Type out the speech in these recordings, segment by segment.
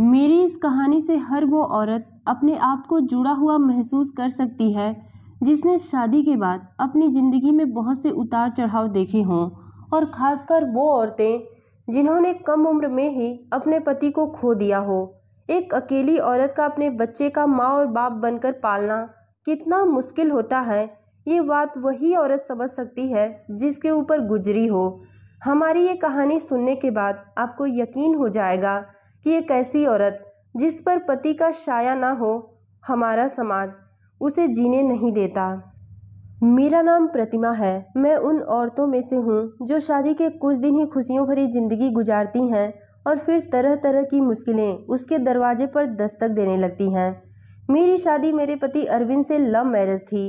मेरी इस कहानी से हर वो औरत अपने आप को जुड़ा हुआ महसूस कर सकती है जिसने शादी के बाद अपनी ज़िंदगी में बहुत से उतार चढ़ाव देखे हों और खासकर वो औरतें जिन्होंने कम उम्र में ही अपने पति को खो दिया हो एक अकेली औरत का अपने बच्चे का माँ और बाप बनकर पालना कितना मुश्किल होता है ये बात वही औरत समझ सकती है जिसके ऊपर गुजरी हो हमारी ये कहानी सुनने के बाद आपको यकीन हो जाएगा कि एक ऐसी औरत जिस पर पति का शाया ना हो हमारा समाज उसे जीने नहीं देता मेरा नाम प्रतिमा है मैं उन औरतों में से हूँ जो शादी के कुछ दिन ही खुशियों भरी जिंदगी गुजारती हैं और फिर तरह तरह की मुश्किलें उसके दरवाजे पर दस्तक देने लगती हैं मेरी शादी मेरे पति अरविंद से लव मैरिज थी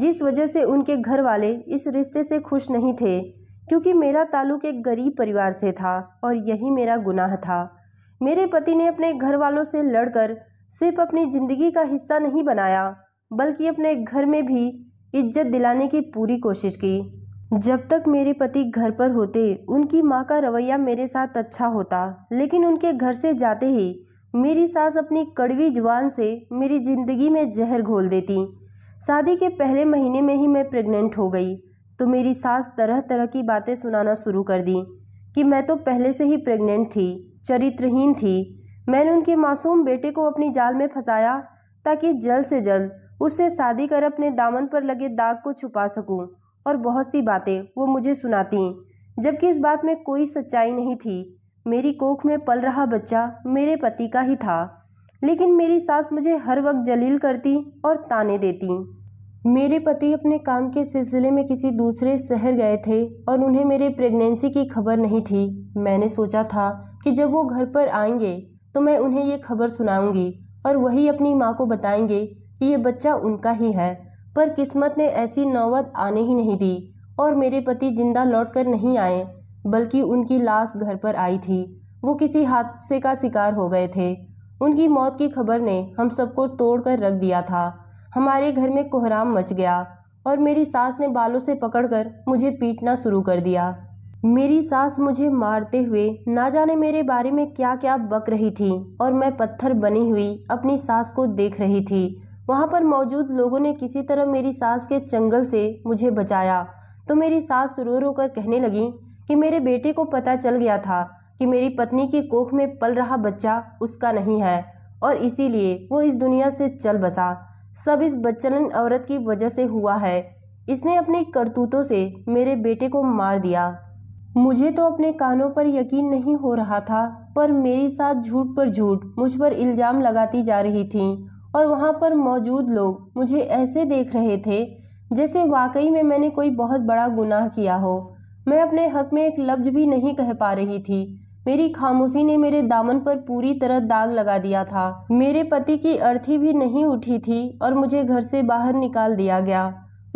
जिस वजह से उनके घर वाले इस रिश्ते से खुश नहीं थे क्योंकि मेरा ताल्लुक एक गरीब परिवार से था और यही मेरा गुनाह था मेरे पति ने अपने घर वालों से लड़कर सिर्फ अपनी ज़िंदगी का हिस्सा नहीं बनाया बल्कि अपने घर में भी इज्जत दिलाने की पूरी कोशिश की जब तक मेरे पति घर पर होते उनकी माँ का रवैया मेरे साथ अच्छा होता लेकिन उनके घर से जाते ही मेरी सास अपनी कड़वी जुबान से मेरी ज़िंदगी में जहर घोल देती शादी के पहले महीने में ही मैं प्रेग्नेंट हो गई तो मेरी सास तरह तरह की बातें सुनाना शुरू कर दी कि मैं तो पहले से ही प्रेग्नेंट थी चरित्रहीन थी मैंने उनके मासूम बेटे को अपनी जाल में फंसाया ताकि जल्द से जल्द उससे शादी कर अपने दामन पर लगे दाग को छुपा सकूं और बहुत सी बातें वो मुझे सुनाती जबकि इस बात में कोई सच्चाई नहीं थी मेरी कोख में पल रहा बच्चा मेरे पति का ही था लेकिन मेरी सास मुझे हर वक्त जलील करती और ताने देती मेरे पति अपने काम के सिलसिले में किसी दूसरे शहर गए थे और उन्हें मेरे प्रेगनेंसी की खबर नहीं थी मैंने सोचा था कि जब वो घर पर आएंगे तो मैं उन्हें ये खबर सुनाऊंगी और वही अपनी माँ को बताएंगे कि ये बच्चा उनका ही है पर किस्मत ने ऐसी नौबत आने ही नहीं दी और मेरे पति जिंदा लौट कर नहीं आए बल्कि उनकी लाश घर पर आई थी वो किसी हादसे का शिकार हो गए थे उनकी मौत की खबर ने हम सबको तोड़ कर रख दिया था हमारे घर में कोहराम मच गया और मेरी सास ने बालों से पकड़कर मुझे पीटना शुरू कर दिया मेरी सास मुझे मारते हुए ना जाने मेरे बारे में क्या क्या बक रही थी और मैं पत्थर बनी हुई अपनी सास को देख रही थी वहाँ पर मौजूद लोगों ने किसी तरह मेरी सास के चंगल से मुझे बचाया तो मेरी सास रो रो कर कहने लगी कि मेरे बेटे को पता चल गया था कि मेरी पत्नी की कोख में पल रहा बच्चा उसका नहीं है और इसीलिए वो इस दुनिया से चल बसा सब इस बच्चलन औरत की वजह से हुआ है इसने अपने करतूतों से मेरे बेटे को मार दिया मुझे तो अपने कानों पर यकीन नहीं हो रहा था पर मेरी साथ झूठ पर झूठ मुझ पर इल्ज़ाम लगाती जा रही थी और वहाँ पर मौजूद लोग मुझे ऐसे देख रहे थे जैसे वाकई में मैंने कोई बहुत बड़ा गुनाह किया हो मैं अपने हक में एक लफ्ज भी नहीं कह पा रही थी मेरी खामोशी ने मेरे दामन पर पूरी तरह दाग लगा दिया था मेरे पति की अर्थी भी नहीं उठी थी और मुझे घर से बाहर निकाल दिया गया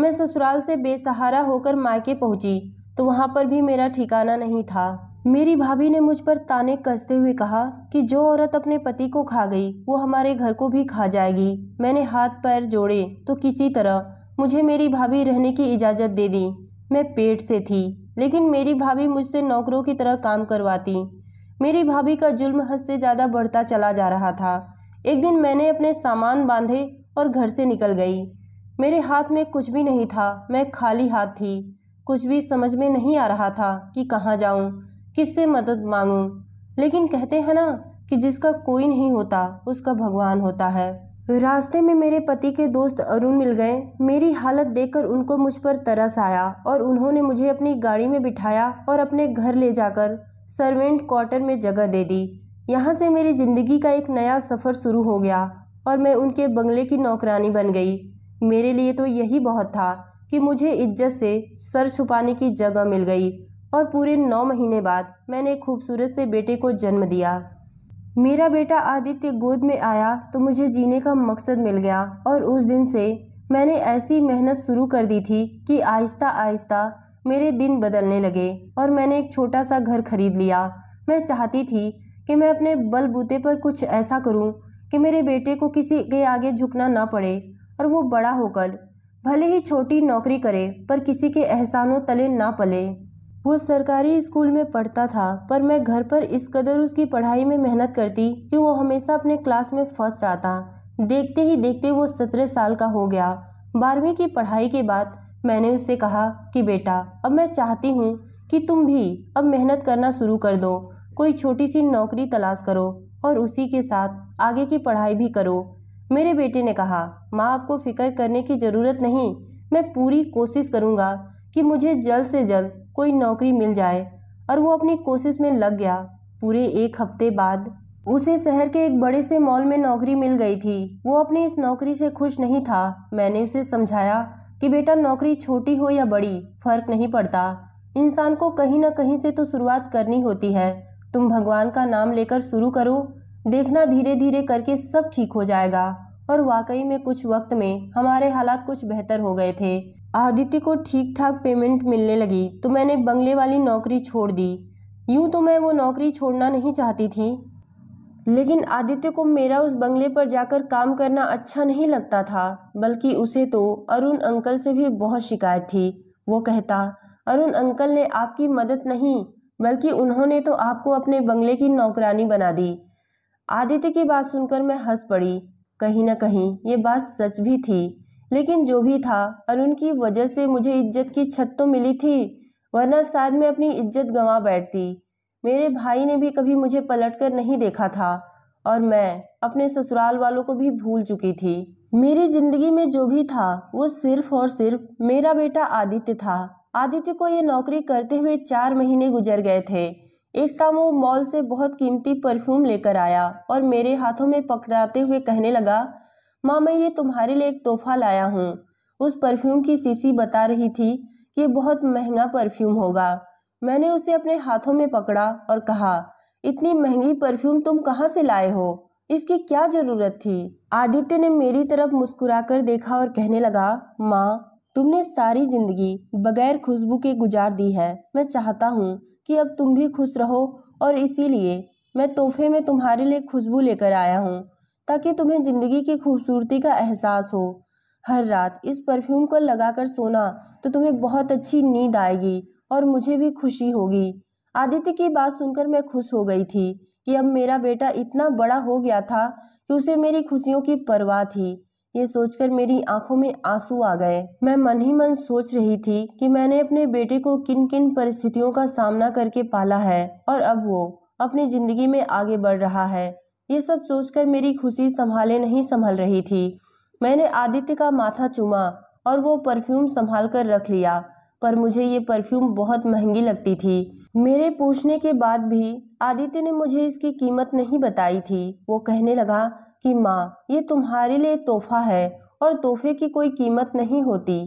मैं ससुराल से बेसहारा होकर मायके पहुंची तो वहां पर भी मेरा ठिकाना नहीं था मेरी भाभी ने मुझ पर ताने कसते हुए कहा कि जो औरत अपने पति को खा गई वो हमारे घर को भी खा जाएगी मैंने हाथ पैर जोड़े तो किसी तरह मुझे मेरी भाभी रहने की इजाज़त दे दी मैं पेट से थी लेकिन मेरी भाभी मुझसे नौकरों की तरह काम करवाती मेरी भाभी का जुल्म हद से ज़्यादा बढ़ता चला जा रहा था एक दिन मैंने अपने सामान बांधे और घर से निकल गई मेरे हाथ में कुछ भी नहीं था मैं खाली हाथ थी कुछ भी समझ में नहीं आ रहा था कि कहाँ जाऊँ किससे मदद मांगूँ लेकिन कहते हैं ना कि जिसका कोई नहीं होता उसका भगवान होता है रास्ते में मेरे पति के दोस्त अरुण मिल गए मेरी हालत देखकर उनको मुझ पर तरस आया और उन्होंने मुझे अपनी गाड़ी में बिठाया और अपने घर ले जाकर सर्वेंट क्वार्टर में जगह दे दी यहाँ से मेरी ज़िंदगी का एक नया सफ़र शुरू हो गया और मैं उनके बंगले की नौकरानी बन गई मेरे लिए तो यही बहुत था कि मुझे इज्जत से सर छुपाने की जगह मिल गई और पूरे नौ महीने बाद मैंने खूबसूरत से बेटे को जन्म दिया मेरा बेटा आदित्य गोद में आया तो मुझे जीने का मकसद मिल गया और उस दिन से मैंने ऐसी मेहनत शुरू कर दी थी कि आहिस्ता आहिस्ता मेरे दिन बदलने लगे और मैंने एक छोटा सा घर खरीद लिया मैं चाहती थी कि मैं अपने बलबूते पर कुछ ऐसा करूं कि मेरे बेटे को किसी के आगे झुकना ना पड़े और वो बड़ा होकर भले ही छोटी नौकरी करे पर किसी के एहसानों तले ना पले वो सरकारी स्कूल में पढ़ता था पर मैं घर पर इस कदर उसकी पढ़ाई में मेहनत करती कि वो हमेशा अपने क्लास में फंस जाता देखते ही देखते वो सत्रह साल का हो गया बारहवीं की पढ़ाई के बाद मैंने उससे कहा कि बेटा अब मैं चाहती हूँ कि तुम भी अब मेहनत करना शुरू कर दो कोई छोटी सी नौकरी तलाश करो और उसी के साथ आगे की पढ़ाई भी करो मेरे बेटे ने कहा माँ आपको फिक्र करने की ज़रूरत नहीं मैं पूरी कोशिश करूँगा कि मुझे जल्द से जल्द कोई नौकरी मिल जाए और वो अपनी कोशिश में लग गया पूरे एक हफ्ते बाद उसे शहर के एक बड़े से मॉल में नौकरी मिल गई थी वो अपनी इस नौकरी से खुश नहीं था मैंने उसे समझाया कि बेटा नौकरी छोटी हो या बड़ी फर्क नहीं पड़ता इंसान को कहीं ना कहीं से तो शुरुआत करनी होती है तुम भगवान का नाम लेकर शुरू करो देखना धीरे धीरे करके सब ठीक हो जाएगा और वाकई में कुछ वक्त में हमारे हालात कुछ बेहतर हो गए थे आदित्य को ठीक ठाक पेमेंट मिलने लगी तो मैंने बंगले वाली नौकरी छोड़ दी यूं तो मैं वो नौकरी छोड़ना नहीं चाहती थी लेकिन आदित्य को मेरा उस बंगले पर जाकर काम करना अच्छा नहीं लगता था बल्कि उसे तो अरुण अंकल से भी बहुत शिकायत थी वो कहता अरुण अंकल ने आपकी मदद नहीं बल्कि उन्होंने तो आपको अपने बंगले की नौकरानी बना दी आदित्य की बात सुनकर मैं हंस पड़ी कहीं ना कहीं ये बात सच भी थी लेकिन जो भी था अरुण की वजह से मुझे इज्जत की छत तो मिली थी वरना शायद मैं अपनी इज्जत गंवा बैठती मेरे भाई ने भी कभी मुझे पलट कर नहीं देखा था और मैं अपने ससुराल वालों को भी भूल चुकी थी मेरी जिंदगी में जो भी था वो सिर्फ और सिर्फ मेरा बेटा आदित्य था आदित्य को ये नौकरी करते हुए चार महीने गुजर गए थे एक शाम वो मॉल से बहुत कीमती परफ्यूम लेकर आया और मेरे हाथों में पकड़ाते हुए कहने लगा माँ मैं ये तुम्हारे लिए एक तोहफा लाया हूँ उस परफ्यूम की सीसी बता रही थी कि बहुत महंगा परफ्यूम होगा मैंने उसे अपने हाथों में पकड़ा और कहा इतनी महंगी परफ्यूम तुम कहाँ से लाए हो इसकी क्या जरूरत थी आदित्य ने मेरी तरफ मुस्कुराकर देखा और कहने लगा माँ तुमने सारी जिंदगी बगैर खुशबू के गुजार दी है मैं चाहता हूँ कि अब तुम भी खुश रहो और इसीलिए मैं तोहफे में तुम्हारे लिए खुशबू लेकर आया हूँ ताकि तुम्हें ज़िंदगी की खूबसूरती का एहसास हो हर रात इस परफ्यूम को लगाकर सोना तो तुम्हें बहुत अच्छी नींद आएगी और मुझे भी खुशी होगी आदित्य की बात सुनकर मैं खुश हो गई थी कि अब मेरा बेटा इतना बड़ा हो गया था कि उसे मेरी खुशियों की परवाह थी ये सोचकर मेरी आंखों में आंसू आ गए मैं मन ही मन सोच रही थी कि मैंने अपने बेटे को किन किन परिस्थितियों का सामना करके पाला है और अब वो अपनी जिंदगी में आगे बढ़ रहा है ये सब सोचकर मेरी खुशी संभाले नहीं संभल रही थी मैंने आदित्य का माथा चूमा और वो परफ्यूम संभाल कर रख लिया पर मुझे ये परफ्यूम बहुत महंगी लगती थी मेरे पूछने के बाद भी आदित्य ने मुझे इसकी कीमत नहीं बताई थी वो कहने लगा कि माँ ये तुम्हारे लिए तोहफा है और तोहफे की कोई कीमत नहीं होती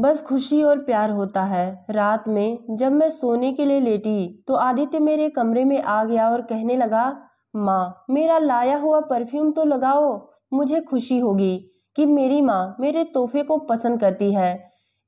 बस खुशी और प्यार होता है रात में जब मैं सोने के लिए लेटी तो आदित्य मेरे कमरे में आ गया और कहने लगा माँ मेरा लाया हुआ परफ्यूम तो लगाओ मुझे खुशी होगी कि मेरी माँ मेरे तोहफे को पसंद करती है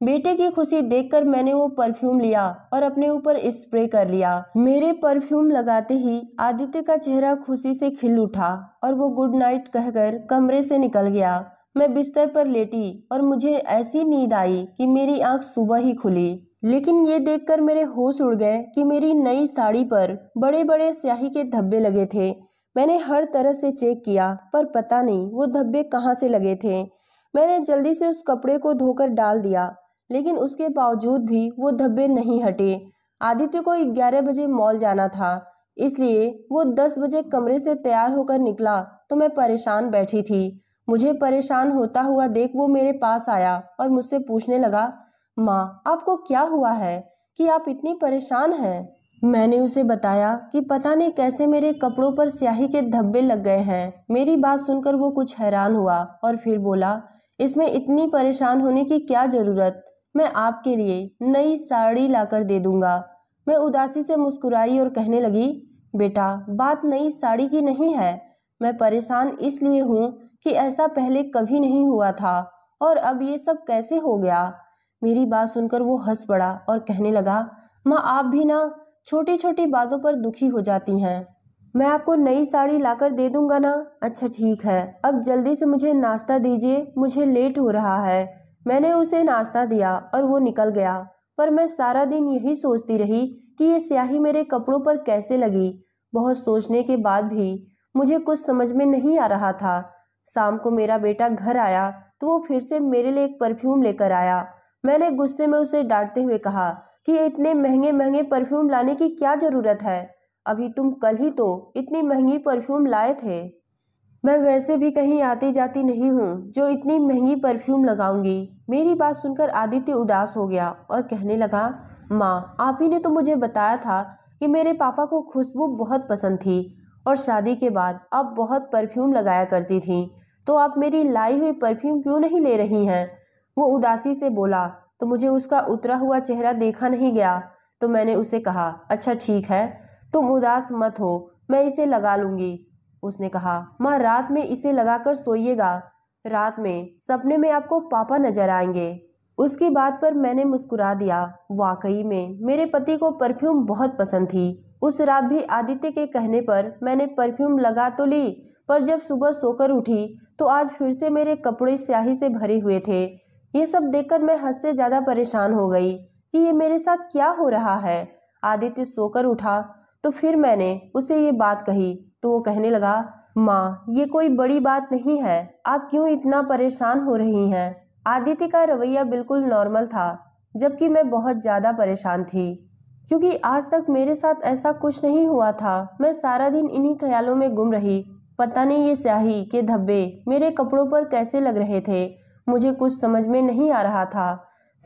बेटे की खुशी देखकर मैंने वो परफ्यूम लिया और अपने ऊपर स्प्रे कर लिया मेरे परफ्यूम लगाते ही आदित्य का चेहरा खुशी से खिल उठा और वो गुड नाइट कहकर कमरे से निकल गया मैं बिस्तर पर लेटी और मुझे ऐसी नींद आई कि मेरी आंख सुबह ही खुली लेकिन ये देखकर मेरे होश उड़ गए कि मेरी नई साड़ी पर बड़े बड़े स्याही के धब्बे लगे थे मैंने हर तरह से चेक किया पर पता नहीं वो धब्बे कहाँ से लगे थे मैंने जल्दी से उस कपड़े को धोकर डाल दिया लेकिन उसके बावजूद भी वो धब्बे नहीं हटे आदित्य को ग्यारह बजे मॉल जाना था इसलिए वो दस बजे कमरे से तैयार होकर निकला तो मैं परेशान बैठी थी मुझे परेशान होता हुआ देख वो मेरे पास आया और मुझसे पूछने लगा माँ आपको क्या हुआ है कि आप इतनी परेशान हैं मैंने उसे बताया कि पता नहीं कैसे मेरे कपड़ों पर स्याही के धब्बे लग गए हैं मेरी बात सुनकर वो कुछ हैरान हुआ और फिर बोला इसमें इतनी परेशान होने की क्या ज़रूरत मैं आपके लिए नई साड़ी लाकर दे दूंगा मैं उदासी से मुस्कुराई और कहने लगी बेटा बात नई साड़ी की नहीं है मैं परेशान इसलिए हूँ कि ऐसा पहले कभी नहीं हुआ था और अब ये सब कैसे हो गया मेरी बात सुनकर वो हंस पड़ा और कहने लगा माँ आप भी ना छोटी छोटी बातों पर दुखी हो जाती हैं मैं आपको नई साड़ी लाकर दे दूंगा ना अच्छा ठीक है अब जल्दी से मुझे नाश्ता दीजिए मुझे लेट हो रहा है मैंने उसे नाश्ता दिया और वो निकल गया पर मैं सारा दिन यही सोचती रही कि ये स्याही मेरे कपड़ों पर कैसे लगी बहुत सोचने के बाद भी मुझे कुछ समझ में नहीं आ रहा था शाम को मेरा बेटा घर आया तो वो फिर से मेरे लिए एक परफ्यूम लेकर आया मैंने गुस्से में उसे डांटते हुए कहा कि इतने महंगे महंगे परफ्यूम लाने की क्या ज़रूरत है अभी तुम कल ही तो इतनी महंगी परफ्यूम लाए थे मैं वैसे भी कहीं आती जाती नहीं हूँ जो इतनी महंगी परफ्यूम लगाऊंगी मेरी बात सुनकर आदित्य उदास हो गया और कहने लगा माँ आप ही ने तो मुझे बताया था कि मेरे पापा को खुशबू बहुत पसंद थी और शादी के बाद आप बहुत परफ्यूम लगाया करती थी तो आप मेरी लाई हुई परफ्यूम क्यों नहीं ले रही हैं वो उदासी से बोला तो मुझे उसका उतरा हुआ चेहरा देखा नहीं गया तो मैंने उसे कहा अच्छा ठीक है तुम उदास मत हो मैं इसे लगा लूँगी उसने कहा माँ रात में इसे लगाकर सोइएगा रात में सपने में आपको पापा नजर आएंगे उसकी बात पर मैंने मुस्कुरा दिया वाकई में मेरे पति को परफ्यूम बहुत पसंद थी उस रात भी आदित्य के कहने पर मैंने परफ्यूम लगा तो ली पर जब सुबह सोकर उठी तो आज फिर से मेरे कपड़े स्याही से भरे हुए थे ये सब देखकर मैं हद से ज़्यादा परेशान हो गई कि ये मेरे साथ क्या हो रहा है आदित्य सोकर उठा तो फिर मैंने उसे ये बात कही तो वो कहने लगा माँ ये कोई बड़ी बात नहीं है आप क्यों इतना परेशान हो रही हैं आदित्य का रवैया बिल्कुल नॉर्मल था जबकि मैं बहुत ज़्यादा परेशान थी क्योंकि आज तक मेरे साथ ऐसा कुछ नहीं हुआ था मैं सारा दिन इन्हीं ख्यालों में गुम रही पता नहीं ये स्याही के धब्बे मेरे कपड़ों पर कैसे लग रहे थे मुझे कुछ समझ में नहीं आ रहा था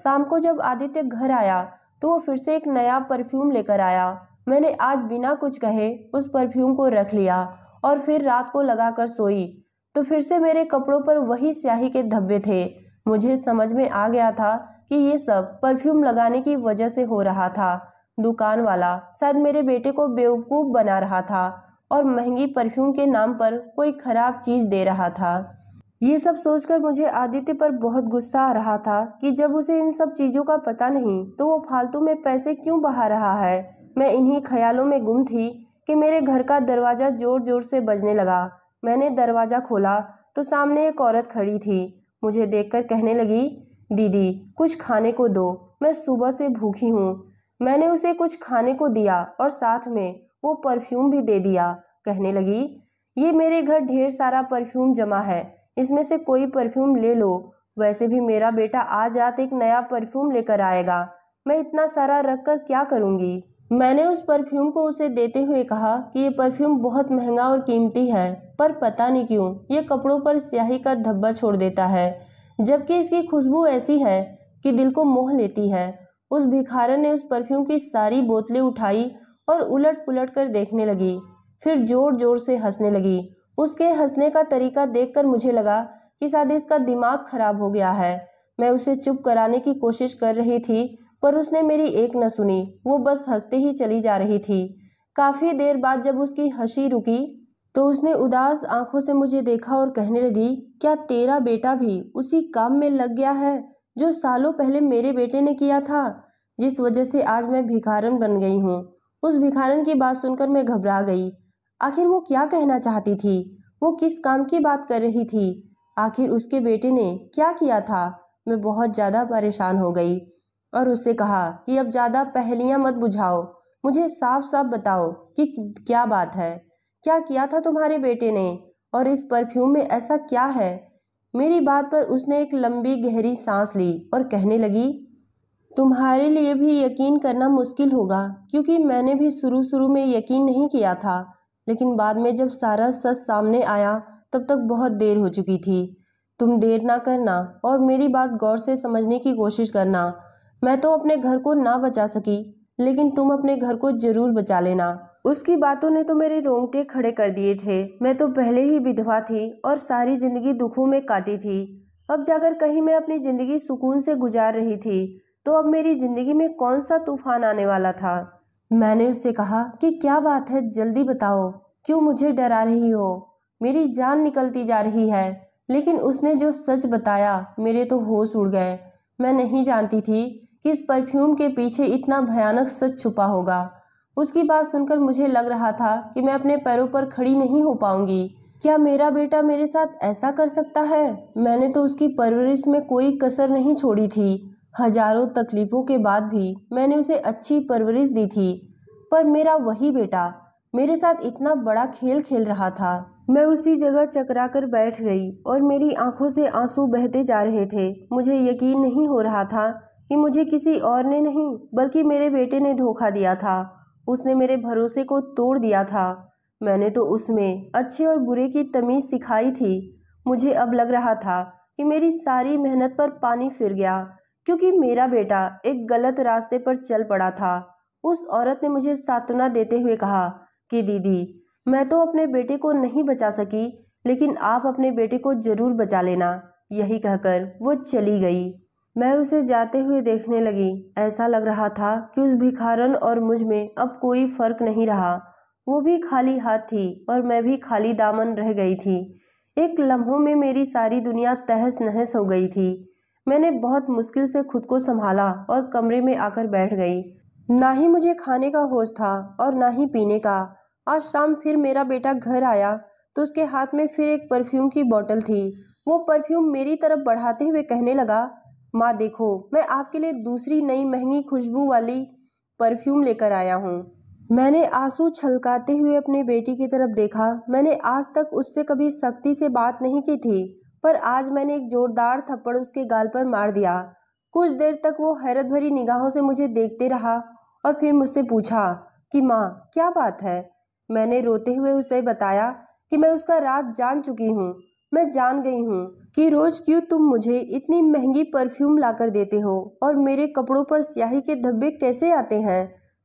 शाम को जब आदित्य घर आया तो वो फिर से एक नया परफ्यूम लेकर आया मैंने आज बिना कुछ कहे उस परफ्यूम को रख लिया और फिर रात को लगाकर सोई तो फिर से मेरे कपड़ों पर वही स्याही के धब्बे थे मुझे समझ में आ गया था कि ये सब परफ्यूम लगाने की वजह से हो रहा था दुकान वाला शायद मेरे बेटे को बेवकूफ़ बना रहा था और महंगी परफ्यूम के नाम पर कोई खराब चीज़ दे रहा था ये सब सोचकर मुझे आदित्य पर बहुत गुस्सा आ रहा था कि जब उसे इन सब चीज़ों का पता नहीं तो वो फालतू में पैसे क्यों बहा रहा है मैं इन्हीं ख्यालों में गुम थी कि मेरे घर का दरवाज़ा ज़ोर ज़ोर से बजने लगा मैंने दरवाज़ा खोला तो सामने एक औरत खड़ी थी मुझे देखकर कहने लगी दीदी कुछ खाने को दो मैं सुबह से भूखी हूँ मैंने उसे कुछ खाने को दिया और साथ में वो परफ्यूम भी दे दिया कहने लगी ये मेरे घर ढेर सारा परफ्यूम जमा है इसमें से कोई परफ्यूम ले लो वैसे भी मेरा बेटा आज रात एक नया परफ्यूम लेकर आएगा मैं इतना सारा रख कर क्या करूँगी मैंने उस परफ्यूम को उसे देते हुए कहा कि ये परफ्यूम बहुत महंगा और कीमती है पर पता नहीं क्यों ये कपड़ों पर स्याही का धब्बा छोड़ देता है जबकि इसकी खुशबू ऐसी है कि दिल को मोह लेती है उस भिखारन ने उस परफ्यूम की सारी बोतलें उठाई और उलट पुलट कर देखने लगी फिर जोर जोर से हंसने लगी उसके हंसने का तरीका देखकर मुझे लगा कि शायद इसका दिमाग खराब हो गया है मैं उसे चुप कराने की कोशिश कर रही थी पर उसने मेरी एक न सुनी वो बस हंसते ही चली जा रही थी काफ़ी देर बाद जब उसकी हंसी रुकी तो उसने उदास आंखों से मुझे देखा और कहने लगी क्या तेरा बेटा भी उसी काम में लग गया है जो सालों पहले मेरे बेटे ने किया था जिस वजह से आज मैं भिखारन बन गई हूँ उस भिखारन की बात सुनकर मैं घबरा गई आखिर वो क्या कहना चाहती थी वो किस काम की बात कर रही थी आखिर उसके बेटे ने क्या किया था मैं बहुत ज़्यादा परेशान हो गई और उससे कहा कि अब ज़्यादा पहेलियाँ मत बुझाओ मुझे साफ साफ बताओ कि क्या बात है क्या किया था तुम्हारे बेटे ने और इस परफ्यूम में ऐसा क्या है मेरी बात पर उसने एक लंबी गहरी सांस ली और कहने लगी तुम्हारे लिए भी यकीन करना मुश्किल होगा क्योंकि मैंने भी शुरू शुरू में यकीन नहीं किया था लेकिन बाद में जब सारा सच सामने आया तब तक बहुत देर हो चुकी थी तुम देर ना करना और मेरी बात गौर से समझने की कोशिश करना मैं तो अपने घर को ना बचा सकी लेकिन तुम अपने घर को जरूर बचा लेना उसकी बातों ने तो मेरे रोंगटे खड़े कर दिए थे मैं तो पहले ही विधवा थी और सारी जिंदगी दुखों में काटी थी अब जाकर कहीं मैं अपनी जिंदगी सुकून से गुजार रही थी तो अब मेरी जिंदगी में कौन सा तूफान आने वाला था मैंने उससे कहा कि क्या बात है जल्दी बताओ क्यों मुझे डरा रही हो मेरी जान निकलती जा रही है लेकिन उसने जो सच बताया मेरे तो होश उड़ गए मैं नहीं जानती थी इस परफ्यूम के पीछे इतना भयानक सच छुपा होगा उसकी बात सुनकर मुझे लग रहा था कि मैं अपने पैरों पर खड़ी नहीं हो पाऊंगी क्या मेरा बेटा मेरे साथ ऐसा कर सकता है मैंने तो उसकी परवरिश में कोई कसर नहीं छोड़ी थी हजारों तकलीफों के बाद भी मैंने उसे अच्छी परवरिश दी थी पर मेरा वही बेटा मेरे साथ इतना बड़ा खेल खेल रहा था मैं उसी जगह चकरा कर बैठ गई और मेरी आंखों से आंसू बहते जा रहे थे मुझे यकीन नहीं हो रहा था कि मुझे किसी और ने नहीं बल्कि मेरे बेटे ने धोखा दिया था उसने मेरे भरोसे को तोड़ दिया था मैंने तो उसमें अच्छे और बुरे की तमीज़ सिखाई थी मुझे अब लग रहा था कि मेरी सारी मेहनत पर पानी फिर गया क्योंकि मेरा बेटा एक गलत रास्ते पर चल पड़ा था उस औरत ने मुझे सांत्वना देते हुए कहा कि दीदी मैं तो अपने बेटे को नहीं बचा सकी लेकिन आप अपने बेटे को जरूर बचा लेना यही कहकर वो चली गई मैं उसे जाते हुए देखने लगी ऐसा लग रहा था कि उस भिखारन और मुझ में अब कोई फर्क नहीं रहा वो भी खाली हाथ थी और मैं भी खाली दामन रह गई थी एक लम्हों में मेरी सारी दुनिया तहस नहस हो गई थी मैंने बहुत मुश्किल से खुद को संभाला और कमरे में आकर बैठ गई ना ही मुझे खाने का होश था और ना ही पीने का आज शाम फिर मेरा बेटा घर आया तो उसके हाथ में फिर एक परफ्यूम की बोतल थी वो परफ्यूम मेरी तरफ बढ़ाते हुए कहने लगा माँ देखो मैं आपके लिए दूसरी नई महंगी खुशबू वाली परफ्यूम लेकर आया हूँ मैंने आंसू छलकाते हुए अपने बेटी की तरफ देखा मैंने आज तक उससे कभी सख्ती से बात नहीं की थी पर आज मैंने एक जोरदार थप्पड़ उसके गाल पर मार दिया कुछ देर तक वो हैरत भरी निगाहों से मुझे देखते रहा और फिर मुझसे पूछा कि माँ क्या बात है मैंने रोते हुए उसे बताया कि मैं उसका रात जान चुकी हूँ मैं जान गई हूँ कि रोज क्यों तुम मुझे इतनी महंगी परफ्यूम लाकर देते हो और मेरे कपड़ों पर स्याही के धब्बे कैसे आते हैं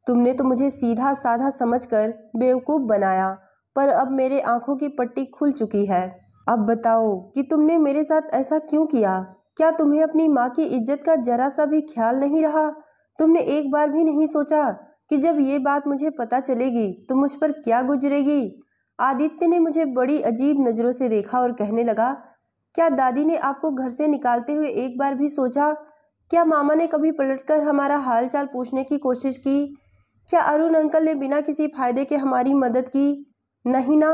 तुमने तो मुझे सीधा साधा समझकर बेवकूफ़ बनाया पर अब मेरे आंखों की पट्टी खुल चुकी है अब बताओ कि तुमने मेरे साथ ऐसा क्यों किया क्या तुम्हें अपनी माँ की इज्जत का जरा सा भी ख्याल नहीं रहा तुमने एक बार भी नहीं सोचा कि जब ये बात मुझे पता चलेगी तो मुझ पर क्या गुजरेगी आदित्य ने मुझे बड़ी अजीब नज़रों से देखा और कहने लगा क्या दादी ने आपको घर से निकालते हुए एक बार भी सोचा क्या मामा ने कभी पलटकर हमारा हाल चाल पूछने की कोशिश की क्या अरुण अंकल ने बिना किसी फायदे के हमारी मदद की नहीं ना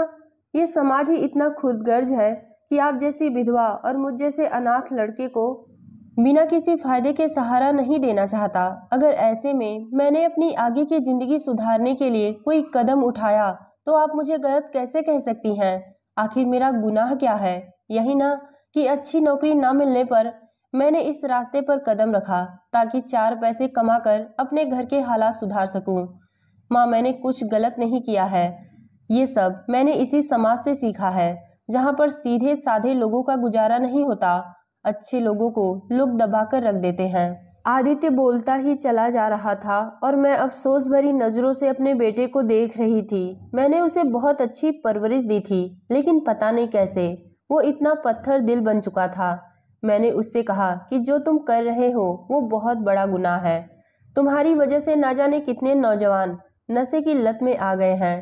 ये समाज ही इतना खुदगर्ज है कि आप जैसी विधवा और मुझ जैसे अनाथ लड़के को बिना किसी फायदे के सहारा नहीं देना चाहता अगर ऐसे में मैंने अपनी आगे की ज़िंदगी सुधारने के लिए कोई कदम उठाया तो आप मुझे गलत कैसे कह सकती हैं आखिर मेरा गुनाह क्या है यही ना कि अच्छी नौकरी ना मिलने पर मैंने इस रास्ते पर कदम रखा ताकि चार पैसे कमाकर अपने घर के हालात सुधार सकूं। माँ मैंने कुछ गलत नहीं किया है ये सब मैंने इसी समाज से सीखा है जहाँ पर सीधे साधे लोगों का गुजारा नहीं होता अच्छे लोगों को लोग दबा कर रख देते हैं आदित्य बोलता ही चला जा रहा था और मैं अफसोस भरी नज़रों से अपने बेटे को देख रही थी मैंने उसे बहुत अच्छी परवरिश दी थी लेकिन पता नहीं कैसे वो इतना पत्थर दिल बन चुका था मैंने उससे कहा कि जो तुम कर रहे हो वो बहुत बड़ा गुनाह है तुम्हारी वजह से ना जाने कितने नौजवान नशे की लत में आ गए हैं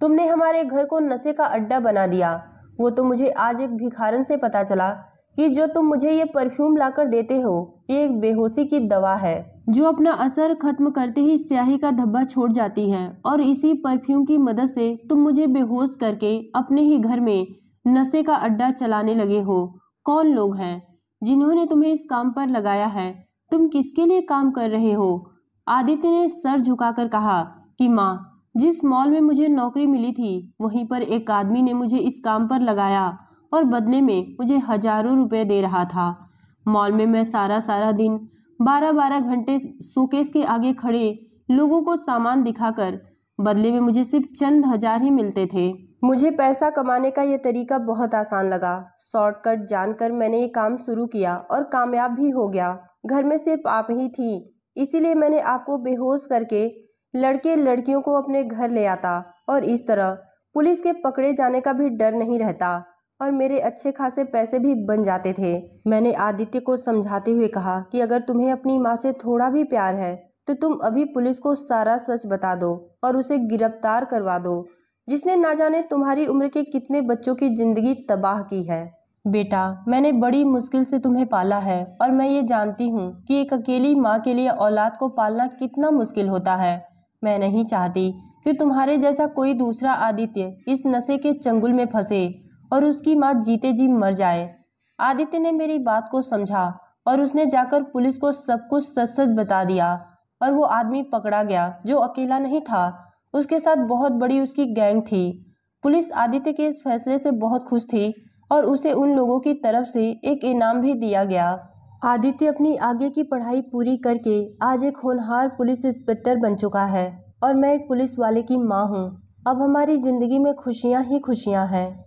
तुमने हमारे घर को नशे का अड्डा बना दिया वो तो मुझे आज एक भिखारन से पता चला कि जो तुम मुझे ये परफ्यूम लाकर देते हो ये एक बेहोशी की दवा है जो अपना असर खत्म करते ही स्याही का धब्बा छोड़ जाती है और इसी परफ्यूम की मदद से तुम मुझे बेहोश करके अपने ही घर में नशे का अड्डा चलाने लगे हो कौन लोग हैं जिन्होंने तुम्हें इस काम पर लगाया है तुम किसके लिए काम कर रहे हो आदित्य ने सर झुकाकर कहा कि माँ जिस मॉल में मुझे नौकरी मिली थी वहीं पर एक आदमी ने मुझे इस काम पर लगाया और बदले में मुझे हजारों रुपए दे रहा था मॉल में मैं सारा सारा दिन बारह बारह घंटे शोकेस के आगे खड़े लोगों को सामान दिखाकर बदले में मुझे सिर्फ चंद हजार ही मिलते थे मुझे पैसा कमाने का यह तरीका बहुत आसान लगा शॉर्टकट जानकर मैंने ये काम शुरू किया और कामयाब भी हो गया घर में सिर्फ आप ही थी इसीलिए मैंने आपको बेहोश करके लड़के लड़कियों को अपने घर ले आता और इस तरह पुलिस के पकड़े जाने का भी डर नहीं रहता और मेरे अच्छे खासे पैसे भी बन जाते थे मैंने आदित्य को समझाते हुए कहा कि अगर तुम्हें अपनी माँ से थोड़ा भी प्यार है तो तुम अभी पुलिस को सारा सच बता दो और उसे गिरफ्तार करवा दो जिसने ना जाने तुम्हारी उम्र के कितने बच्चों की जिंदगी तबाह की है बेटा मैंने बड़ी मुश्किल से तुम्हें पाला है और मैं ये जानती हूँ कि एक अकेली माँ के लिए औलाद को पालना कितना मुश्किल होता है मैं नहीं चाहती कि तुम्हारे जैसा कोई दूसरा आदित्य इस नशे के चंगुल में फंसे और उसकी माँ जीते जी मर जाए आदित्य ने मेरी बात को समझा और उसने जाकर पुलिस को सब कुछ सच सच बता दिया और वो आदमी पकड़ा गया जो अकेला नहीं था उसके साथ बहुत बड़ी उसकी गैंग थी पुलिस आदित्य के इस फैसले से बहुत खुश थी और उसे उन लोगों की तरफ से एक इनाम भी दिया गया आदित्य अपनी आगे की पढ़ाई पूरी करके आज एक होनहार पुलिस इंस्पेक्टर बन चुका है और मैं एक पुलिस वाले की माँ हूँ अब हमारी ज़िंदगी में खुशियाँ ही खुशियाँ हैं